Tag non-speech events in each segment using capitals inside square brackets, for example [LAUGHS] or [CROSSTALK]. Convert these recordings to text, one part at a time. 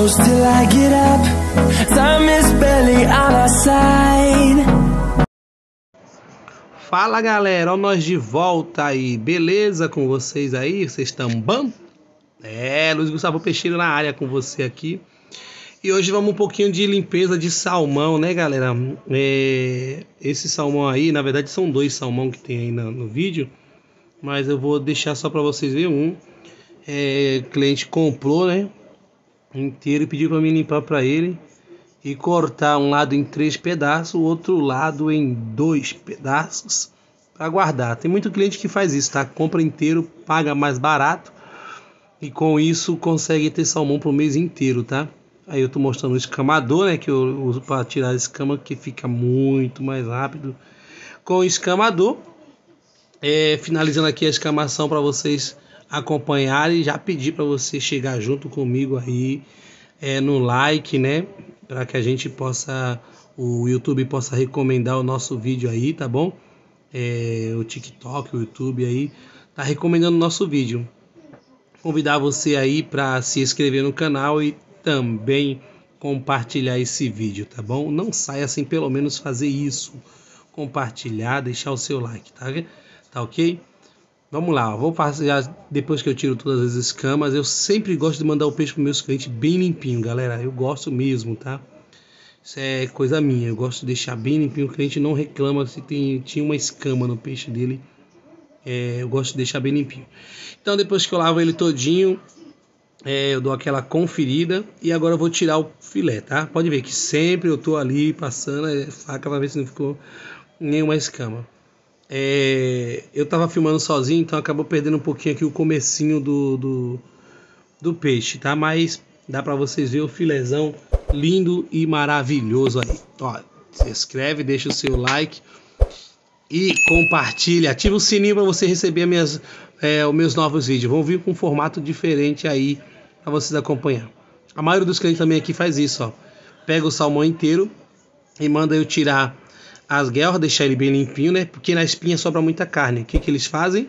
close till I get up Time is barely on our side Fala galera, ó nós de volta aí, beleza com vocês aí? Vocês estão bom? É, Luiz Gustavo Peixeiro na área com você aqui E hoje vamos um pouquinho de limpeza de salmão, né galera? É, esse salmão aí, na verdade são dois salmão que tem aí no, no vídeo Mas eu vou deixar só para vocês verem um é, cliente comprou, né? inteiro e pediu para mim limpar para ele e cortar um lado em três pedaços, o outro lado em dois pedaços para guardar. Tem muito cliente que faz isso, tá? Compra inteiro, paga mais barato e com isso consegue ter salmão pro mês inteiro, tá? Aí eu tô mostrando o escamador, né, que eu uso para tirar a escama que fica muito mais rápido com o escamador. É, finalizando aqui a escamação para vocês acompanhar e já pedir para você chegar junto comigo aí é, no like, né? Para que a gente possa, o YouTube possa recomendar o nosso vídeo aí, tá bom? É, o TikTok, o YouTube aí, tá recomendando o nosso vídeo. Convidar você aí para se inscrever no canal e também compartilhar esse vídeo, tá bom? Não saia sem pelo menos fazer isso. Compartilhar, deixar o seu like, tá? Tá ok? Vamos lá, vou passar depois que eu tiro todas as escamas. Eu sempre gosto de mandar o peixe para meus clientes bem limpinho, galera. Eu gosto mesmo, tá? Isso é coisa minha. Eu gosto de deixar bem limpinho. O cliente não reclama se tem, tinha uma escama no peixe dele. É, eu gosto de deixar bem limpinho. Então depois que eu lavo ele todinho, é, eu dou aquela conferida e agora eu vou tirar o filé, tá? Pode ver que sempre eu tô ali passando a faca para ver se não ficou nenhuma escama. É, eu estava filmando sozinho, então acabou perdendo um pouquinho aqui o comecinho do, do, do peixe, tá? Mas dá para vocês ver o filezão lindo e maravilhoso aí. Ó, se inscreve, deixa o seu like e compartilha. Ativa o sininho para você receber minhas, é, os meus novos vídeos. Vão vir com um formato diferente aí para vocês acompanhar. A maioria dos clientes também aqui faz isso, ó. Pega o salmão inteiro e manda eu tirar as guelras, deixar ele bem limpinho, né? Porque na espinha sobra muita carne. O que, que eles fazem?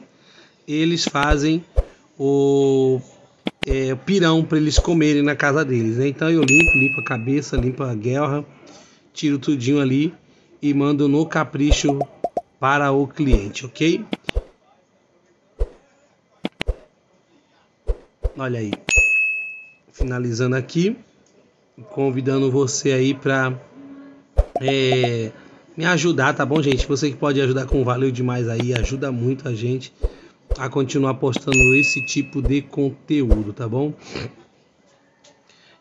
Eles fazem o, é, pirão para eles comerem na casa deles, né? Então eu limpo, limpo a cabeça, limpo a guelra, tiro tudinho ali e mando no capricho para o cliente, ok? Olha aí. Finalizando aqui, convidando você aí para é, me ajudar, tá bom, gente? Você que pode ajudar com valeu demais aí, ajuda muito a gente a continuar postando esse tipo de conteúdo, tá bom?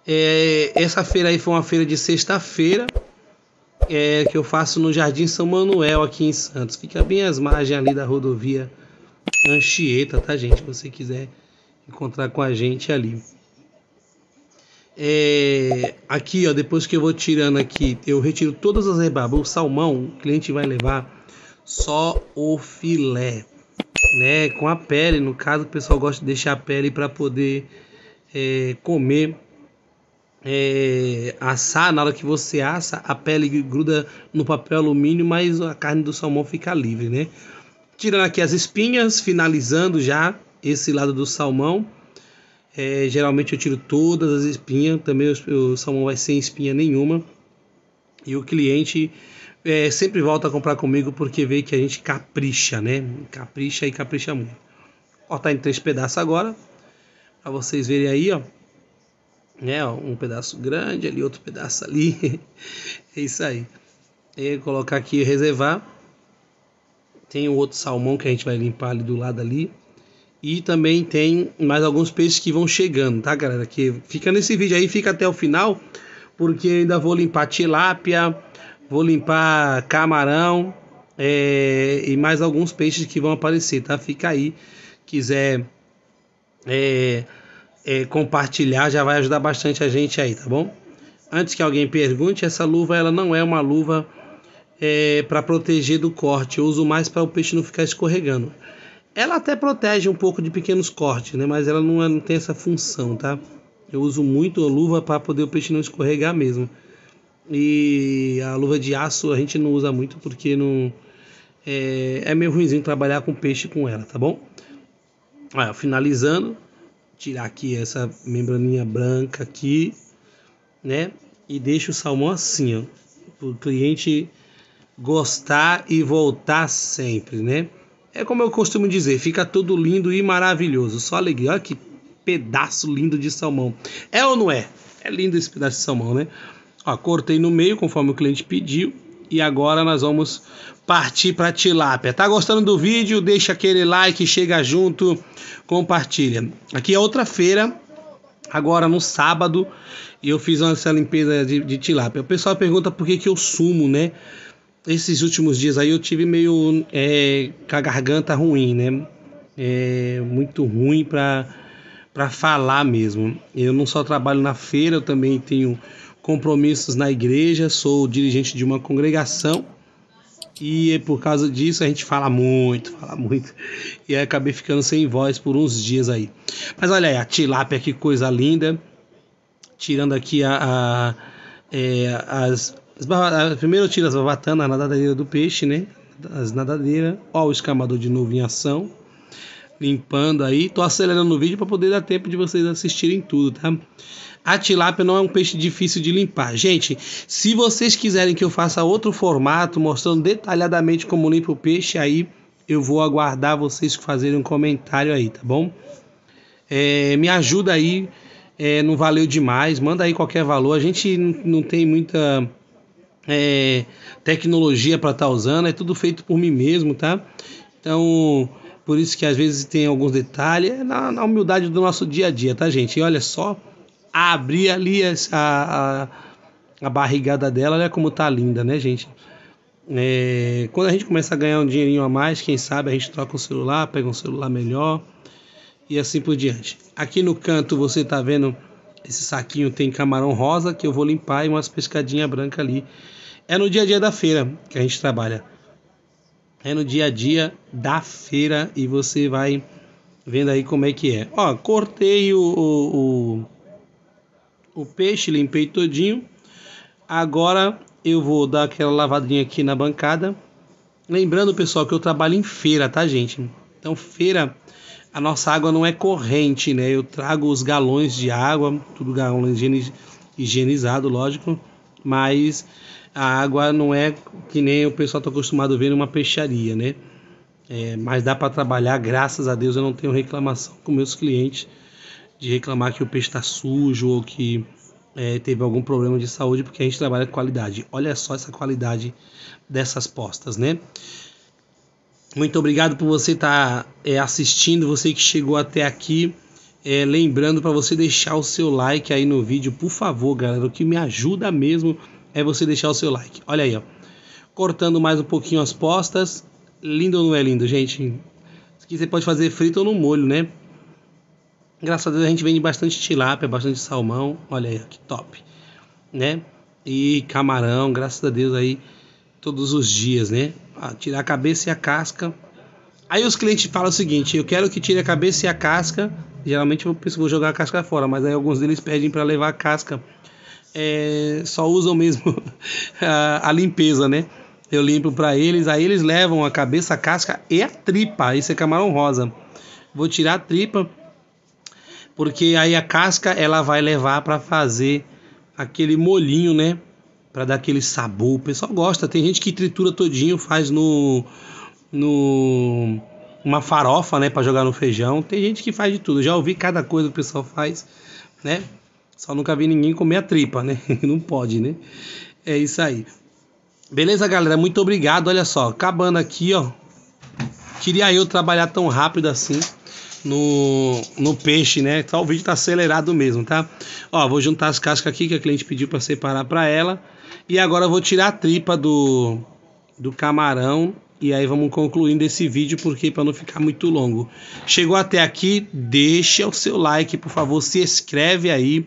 É, essa feira aí foi uma feira de sexta-feira é, que eu faço no Jardim São Manuel aqui em Santos. Fica bem às margens ali da rodovia Anchieta, tá, gente? Se você quiser encontrar com a gente ali. É, aqui, ó, depois que eu vou tirando aqui, eu retiro todas as rebarbas. O salmão, o cliente vai levar só o filé, né? Com a pele, no caso, o pessoal gosta de deixar a pele para poder é, comer, é, assar. Na hora que você assa, a pele gruda no papel alumínio, mas a carne do salmão fica livre, né? Tirando aqui as espinhas, finalizando já esse lado do salmão. É, geralmente eu tiro todas as espinhas, também o, o salmão vai sem espinha nenhuma. E o cliente é, sempre volta a comprar comigo porque vê que a gente capricha, né? Capricha e capricha muito. Ó, tá em três pedaços agora, para vocês verem aí, ó. Né, ó, um pedaço grande ali, outro pedaço ali. [LAUGHS] é isso aí. E é, colocar aqui e reservar. Tem o outro salmão que a gente vai limpar ali do lado ali. E também tem mais alguns peixes que vão chegando, tá, galera? Que fica nesse vídeo aí, fica até o final, porque ainda vou limpar tilápia, vou limpar camarão é, e mais alguns peixes que vão aparecer, tá? Fica aí, quiser é, é, compartilhar, já vai ajudar bastante a gente aí, tá bom? Antes que alguém pergunte, essa luva ela não é uma luva é, para proteger do corte, eu uso mais para o peixe não ficar escorregando. Ela até protege um pouco de pequenos cortes, né? Mas ela não, é, não tem essa função, tá? Eu uso muito a luva para poder o peixe não escorregar mesmo. E a luva de aço a gente não usa muito porque não é, é meio ruimzinho trabalhar com peixe com ela, tá bom? Olha, finalizando, tirar aqui essa membraninha branca aqui, né? E deixa o salmão assim, ó, para o cliente gostar e voltar sempre, né? É como eu costumo dizer, fica tudo lindo e maravilhoso. Só alegria. Olha que pedaço lindo de salmão. É ou não é? É lindo esse pedaço de salmão, né? Ó, cortei no meio conforme o cliente pediu. E agora nós vamos partir para tilápia. Tá gostando do vídeo? Deixa aquele like, chega junto, compartilha. Aqui é outra feira agora no sábado e eu fiz essa limpeza de, de tilápia. O pessoal pergunta por que, que eu sumo, né? esses últimos dias aí eu tive meio é, com a garganta ruim, né? É, muito ruim para para falar mesmo. Eu não só trabalho na feira, eu também tenho compromissos na igreja, sou dirigente de uma congregação e é por causa disso a gente fala muito, fala muito. E aí acabei ficando sem voz por uns dias aí. Mas olha aí, a tilápia, que coisa linda. Tirando aqui a, a é, as, ah, primeiro tira as babatanas, a nadadeira do peixe, né? As nadadeiras. Ó, o escamador de novo em ação. Limpando aí. Tô acelerando o vídeo para poder dar tempo de vocês assistirem tudo, tá? A tilápia não é um peixe difícil de limpar. Gente, se vocês quiserem que eu faça outro formato, mostrando detalhadamente como limpa o peixe, aí eu vou aguardar vocês fazerem um comentário aí, tá bom? É, me ajuda aí, é, não valeu demais, manda aí qualquer valor. A gente não tem muita é, tecnologia para estar tá usando, é tudo feito por mim mesmo, tá? Então, por isso que às vezes tem alguns detalhes, é na, na, humildade do nosso dia a dia, tá, gente? E olha só, abrir ali a, a, a barrigada dela, olha como tá linda, né, gente? É, quando a gente começa a ganhar um dinheirinho a mais, quem sabe a gente troca o um celular, pega um celular melhor e assim por diante. Aqui no canto você tá vendo esse saquinho tem camarão rosa que eu vou limpar e umas pescadinhas brancas ali é no dia a dia da feira que a gente trabalha. É no dia a dia da feira e você vai vendo aí como é que é. Ó, cortei o, o, o, o peixe, limpei todinho. Agora eu vou dar aquela lavadinha aqui na bancada. Lembrando, pessoal, que eu trabalho em feira, tá, gente? Então, feira, a nossa água não é corrente, né? Eu trago os galões de água, tudo galão higienizado, lógico, mas a água não é que nem o pessoal está acostumado a ver numa uma peixaria, né? É, mas dá para trabalhar, graças a Deus eu não tenho reclamação com meus clientes de reclamar que o peixe está sujo ou que é, teve algum problema de saúde, porque a gente trabalha com qualidade. Olha só essa qualidade dessas postas, né? Muito obrigado por você estar tá, é, assistindo, você que chegou até aqui. É, lembrando para você deixar o seu like aí no vídeo, por favor, galera, o que me ajuda mesmo é você deixar o seu like. Olha aí, ó. Cortando mais um pouquinho as postas. Lindo ou não é lindo, gente? Isso aqui você pode fazer frito ou no molho, né? Graças a Deus a gente vende bastante tilápia, bastante salmão. Olha aí, ó, que top. Né? E camarão, graças a Deus aí todos os dias, né? tirar a cabeça e a casca. Aí os clientes falam o seguinte: eu quero que tire a cabeça e a casca. Geralmente eu penso vou jogar a casca fora, mas aí alguns deles pedem para levar a casca é, só usam mesmo [LAUGHS] a, a limpeza, né? Eu limpo para eles, aí eles levam a cabeça, a casca e a tripa. Esse é camarão rosa. Vou tirar a tripa, porque aí a casca ela vai levar para fazer aquele molhinho, né? Para dar aquele sabor. O pessoal gosta. Tem gente que tritura todinho, faz no no uma farofa, né, para jogar no feijão. Tem gente que faz de tudo. já ouvi cada coisa que o pessoal faz, né? Só nunca vi ninguém comer a tripa, né? [LAUGHS] Não pode, né? É isso aí. Beleza, galera? Muito obrigado. Olha só, acabando aqui, ó. Queria eu trabalhar tão rápido assim no, no peixe, né? Só tá, o vídeo tá acelerado mesmo, tá? Ó, vou juntar as cascas aqui que a cliente pediu para separar para ela. E agora eu vou tirar a tripa do, do camarão e aí vamos concluindo esse vídeo porque para não ficar muito longo. Chegou até aqui, deixa o seu like, por favor, se inscreve aí,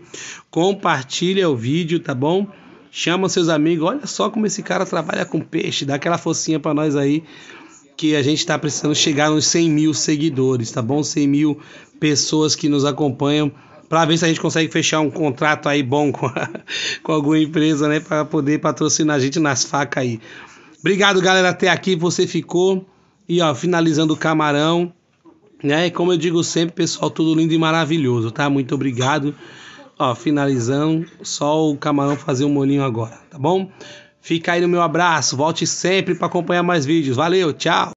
compartilha o vídeo, tá bom? Chama seus amigos, olha só como esse cara trabalha com peixe, dá aquela focinha para nós aí que a gente está precisando chegar nos 100 mil seguidores, tá bom? 100 mil pessoas que nos acompanham para ver se a gente consegue fechar um contrato aí bom com, a, [LAUGHS] com alguma empresa, né, para poder patrocinar a gente nas facas aí. Obrigado, galera. Até aqui você ficou. E ó, finalizando o camarão, né? E como eu digo sempre, pessoal, tudo lindo e maravilhoso, tá? Muito obrigado. Ó, finalizando, só o camarão fazer um molinho agora, tá bom? Fica aí no meu abraço. Volte sempre para acompanhar mais vídeos. Valeu, tchau.